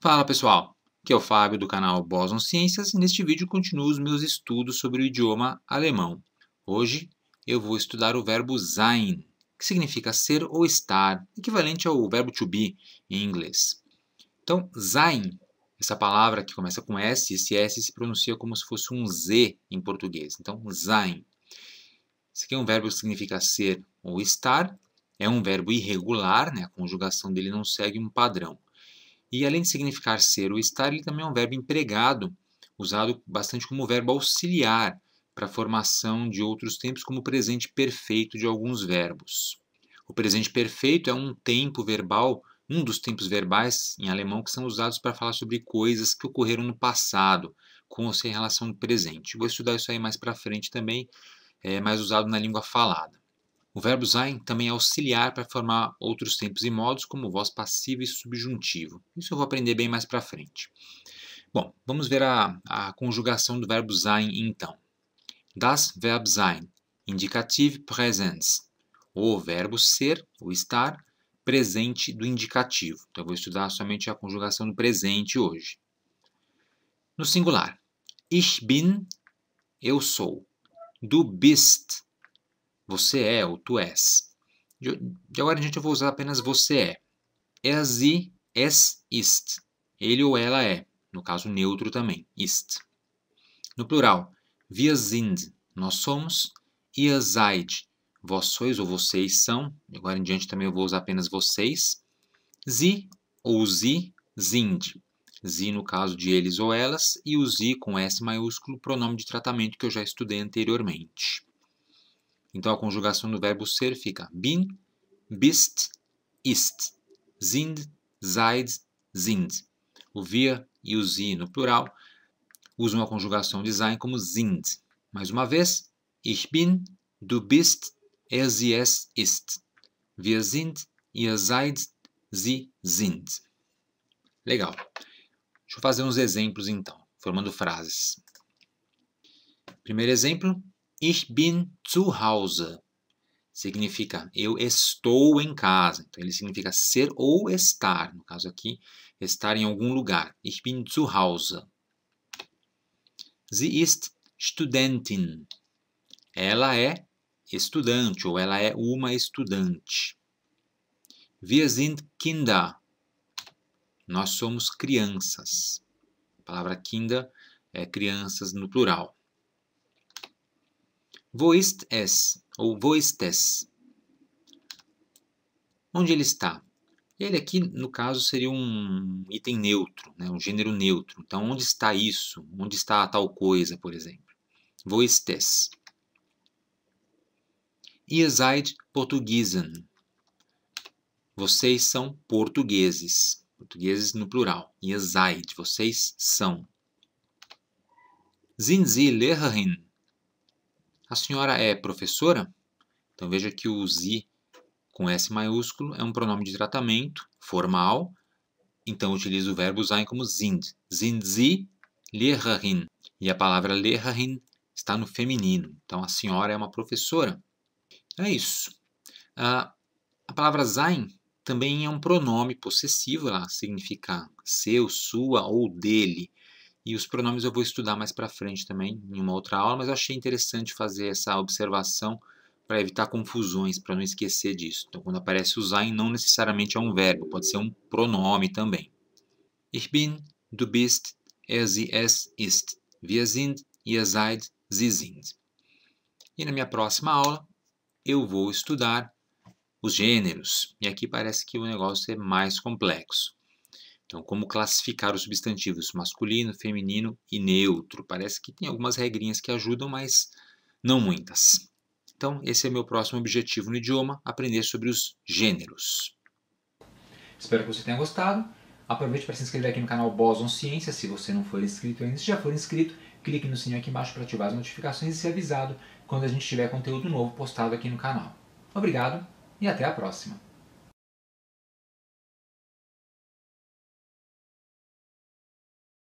Fala pessoal, aqui é o Fábio do canal Boson Ciências e neste vídeo continuo os meus estudos sobre o idioma alemão. Hoje eu vou estudar o verbo sein, que significa ser ou estar, equivalente ao verbo to be em inglês. Então, sein, essa palavra que começa com S, esse S se pronuncia como se fosse um Z em português. Então, sein. Esse aqui é um verbo que significa ser ou estar, é um verbo irregular, né? a conjugação dele não segue um padrão. E além de significar ser ou estar, ele também é um verbo empregado, usado bastante como verbo auxiliar para a formação de outros tempos, como presente perfeito de alguns verbos. O presente perfeito é um tempo verbal, um dos tempos verbais em alemão que são usados para falar sobre coisas que ocorreram no passado, com ou sem relação ao presente. Vou estudar isso aí mais para frente também, é mais usado na língua falada. O verbo sein também é auxiliar para formar outros tempos e modos, como voz passiva e subjuntivo. Isso eu vou aprender bem mais para frente. Bom, vamos ver a, a conjugação do verbo sein então. Das Verb sein, indicative presence. O verbo ser, ou estar, presente do indicativo. Então eu vou estudar somente a conjugação do presente hoje. No singular, ich bin, eu sou. Du bist, você é ou tu és. De, agora em diante eu vou usar apenas você é. É sie, es, ist. Ele ou ela é. No caso neutro também, ist. No plural, wir sind, nós somos. Ihr seid, vós sois ou vocês são. De agora em diante também eu vou usar apenas vocês. Sie ou sie, sind. Sie no caso de eles ou elas e o sie com S maiúsculo, pronome de tratamento que eu já estudei anteriormente. Então a conjugação do verbo ser fica bin, bist, ist, sind, seid, sind. O wir e o sie no plural usam a conjugação de sein como sind. Mais uma vez, ich bin, du bist, er, sie, es, ist. Wir sind, ihr seid, sie sind. Legal. Deixa eu fazer uns exemplos então, formando frases. Primeiro exemplo: Ich bin zu Hause. Significa eu estou em casa. Então ele significa ser ou estar. No caso aqui, estar em algum lugar. Ich bin zu Hause. Sie ist Studentin. Ela é estudante ou ela é uma estudante. Wir sind Kinder. Nós somos crianças. A palavra Kinder é crianças no plural voist es, ou voistes. Onde ele está? Ele aqui, no caso, seria um item neutro, né? um gênero neutro. Então, onde está isso? Onde está a tal coisa, por exemplo? Voistes. Ihr seid Portuguesen. Vocês são portugueses. Portugueses no plural. Ihr seid. Vocês são. Sind Sie Lehrerin? A senhora é professora? Então veja que o Z com S maiúsculo é um pronome de tratamento formal, então utiliza o verbo sein como sind. Sind Sie Lehrerin? E a palavra Lehrerin está no feminino. Então a senhora é uma professora. É isso. Ah, a palavra sein também é um pronome possessivo, ela significa seu, sua ou dele. E os pronomes eu vou estudar mais para frente também, em uma outra aula, mas eu achei interessante fazer essa observação para evitar confusões, para não esquecer disso. Então, quando aparece usar, não necessariamente é um verbo, pode ser um pronome também. Ich bin, du bist, er, sie, es, ist. Wir sind, ihr seid, sie sind. E na minha próxima aula, eu vou estudar os gêneros. E aqui parece que o negócio é mais complexo. Então, como classificar os substantivos masculino, feminino e neutro? Parece que tem algumas regrinhas que ajudam, mas não muitas. Então, esse é meu próximo objetivo no idioma, aprender sobre os gêneros. Espero que você tenha gostado. Aproveite para se inscrever aqui no canal Boson Ciência, se você não for inscrito ainda. Se já for inscrito, clique no sininho aqui embaixo para ativar as notificações e ser avisado quando a gente tiver conteúdo novo postado aqui no canal. Obrigado e até a próxima!